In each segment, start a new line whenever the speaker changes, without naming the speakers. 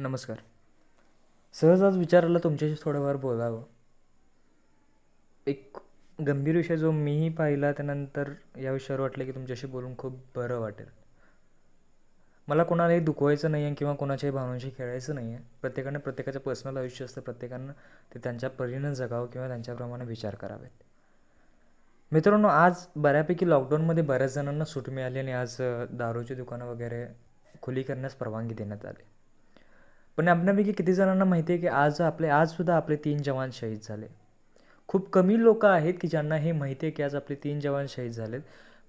नमस्कार सहज आज विचारायला तुमच्याशी थोडंफार बोलावं एक गंभीर विषय जो मीही पाहिला त्यानंतर या विषयावर वाटलं की तुमच्याशी बोलून खूप बरं वाटेल मला कोणालाही दुखवायचं नाही आहे किंवा कोणाच्याही भावनांशी खेळायचं नाही आहे प्रत्येकानं प्रत्येकाचं पर्सनल आयुष्य असतं प्रत्येकानं ते त्यांच्या परीनं जगावं किंवा त्यांच्याप्रमाणे विचार करावेत मित्रांनो आज बऱ्यापैकी लॉकडाऊनमध्ये बऱ्याच जणांना सूट मिळाली आणि आज दारूची दुकानं वगैरे खुली करण्यास परवानगी देण्यात आली पण आपल्यापैकी किती जणांना माहिती आहे की आज आपले आजसुद्धा आपले तीन जवान शहीद झाले खूप कमी लोक आहेत की ज्यांना हे माहिती आहे की आज आपले तीन जवान शहीद झालेत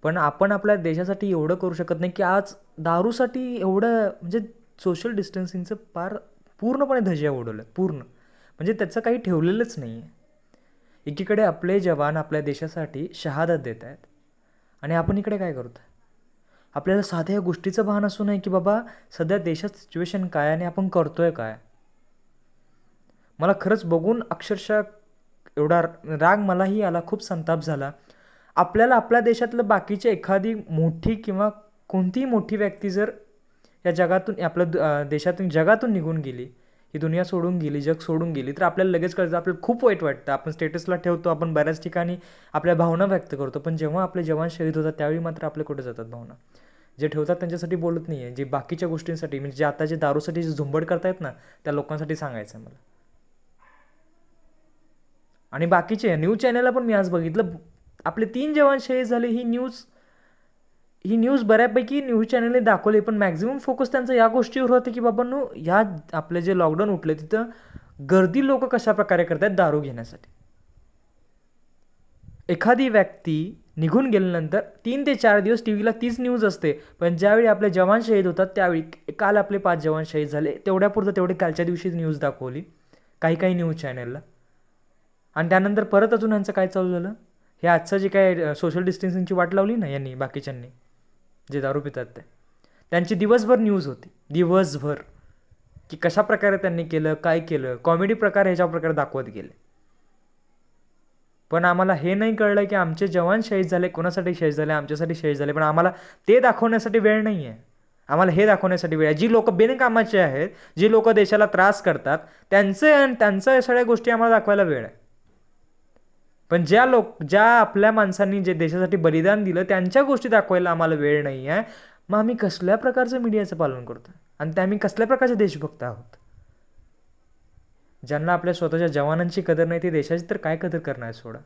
पण आपण आपल्या देशासाठी एवढं करू शकत नाही की आज दारूसाठी एवढं म्हणजे सोशल डिस्टन्सिंगचं पार पूर्णपणे धजिया उडवलं पूर्ण म्हणजे त्याचं काही ठेवलेलंच नाही आहे एकीकडे आपले जवान आपल्या देशासाठी शहादत देत आहेत आणि आपण इकडे काय करतो आपल्याला साध्या या गोष्टीचं भान असू नये की बाबा सध्या देशात सिच्युएशन काय आणि आपण करतो आहे काय मला खरंच बघून अक्षरशः एवढा राग मलाही आला खूप संताप झाला आपल्याला आपल्या देशातलं बाकीची एखादी मोठी किंवा कोणतीही मोठी व्यक्ती जर या जगातून आपल्या देशातून जगातून निघून गेली ही दुनिया सोडून गेली जग सोडून गेली तर आपल्याला लगेच कळतं आपल्याला खूप वाईट वाटतं आपण स्टेटसला ठेवतो आपण बऱ्याच ठिकाणी आपल्या भावना व्यक्त करतो पण जेव्हा आपले जवान शहीद होतात त्यावेळी मात्र आपल्या कुठे जातात भावना जे ठेवतात त्यांच्यासाठी बोलत नाही आहे जे बाकीच्या गोष्टींसाठी म्हणजे जे आता जे दारूसाठी जे झुंबड करतायत ना त्या लोकांसाठी सांगायचं आहे मला आणि बाकीचे न्यूज चॅनलला पण मी आज बघितलं आपले तीन जवान शहीद झाले ही न्यूज ही न्यूज बऱ्यापैकी न्यूज चॅनलने दाखवली पण मॅक्झिमम फोकस त्यांचा या गोष्टीवर होतं की बाबांनो ह्या आपले जे लॉकडाऊन उठले तिथं गर्दी लोक कशाप्रकारे करतात दारू घेण्यासाठी एखादी व्यक्ती निघून गेल्यानंतर तीन ते चार दिवस टी व्हीला तीच न्यूज असते पण ज्यावेळी आपले जवान शहीद होतात त्यावेळी काल आपले पाच जवान शहीद झाले तेवढ्यापुरतं तेवढे कालच्या दिवशी न्यूज दाखवली काही काही न्यूज चॅनलला आणि त्यानंतर परत अजून यांचं काय चालू झालं हे आजचं जे काय सोशल डिस्टन्सिंगची वाट लावली ना यांनी बाकीच्यांनी जे दारू पितात ते त्यांची दिवसभर न्यूज होती दिवसभर की कशा प्रकारे त्यांनी केलं काय केलं कॉमेडी प्रकार ह्याच्या प्रकारे दाखवत गेले पण आम्हाला हे नाही कळलं की आमचे जवान शहीद झाले कोणासाठी शहीद झाले आमच्यासाठी शहीद झाले पण आम्हाला ते दाखवण्यासाठी वेळ नाही आहे आम्हाला हे दाखवण्यासाठी वेळ आहे जी लोक बिनकामाचे आहेत जी लोक देशाला त्रास करतात त्यांचे आणि त्यांच्या सगळ्या गोष्टी आम्हाला दाखवायला वेळ आहे पण ज्या लोक ज्या आपल्या माणसांनी जे देशासाठी बलिदान दिलं त्यांच्या गोष्टी दाखवायला आम्हाला वेळ नाही आहे मग आम्ही कसल्या प्रकारचं मीडियाचं पालन करतो आणि ते आम्ही कसल्या प्रकारचे देशभक्त आहोत ज्यांना आपल्या स्वतःच्या जवानांची कदर नाही ते देशाची तर काय कदर करणार सोडा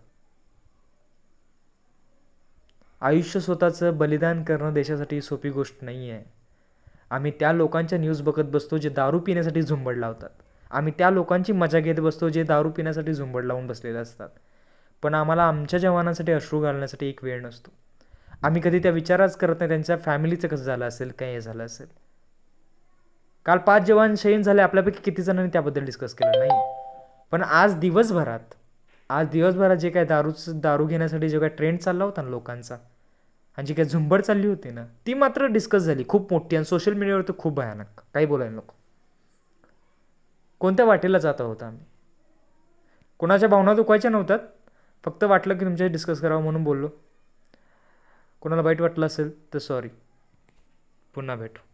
आयुष्य स्वतःचं बलिदान करणं देशासाठी सोपी गोष्ट नाही आहे आम्ही त्या लोकांच्या न्यूज बघत बसतो जे दारू पिण्यासाठी झुंबड लावतात आम्ही त्या लोकांची मजा घेत बसतो जे दारू पिण्यासाठी झुंबड लावून बसलेले असतात पण आम्हाला आमच्या जवानासाठी अश्रू घालण्यासाठी एक वेळ नसतो आम्ही कधी त्या विचारच करत नाही त्यांच्या फॅमिलीचं कसं झालं असेल काय हे झालं असेल काल पाच जवान शहीद झाले आपल्यापैकी किती जणांनी त्याबद्दल डिस्कस केलं नाही पण आज दिवसभरात आज दिवसभरात जे काय दारूच दारू घेण्यासाठी जे काय ट्रेंड चालला होता ना लोकांचा आणि जी काय झुंबड चालली होती ना ती मात्र डिस्कस झाली खूप मोठी आणि सोशल मीडियावर तर खूप भयानक काही बोलायला नको कोणत्या वाटेला जात होता आम्ही कोणाच्या भावना दुखायच्या नव्हत्यात फक्त वाटलं की तुमच्याशी डिस्कस करावं म्हणून बोललो कोणाला वाईट वाटलं असेल तर सॉरी पुन्हा भेटू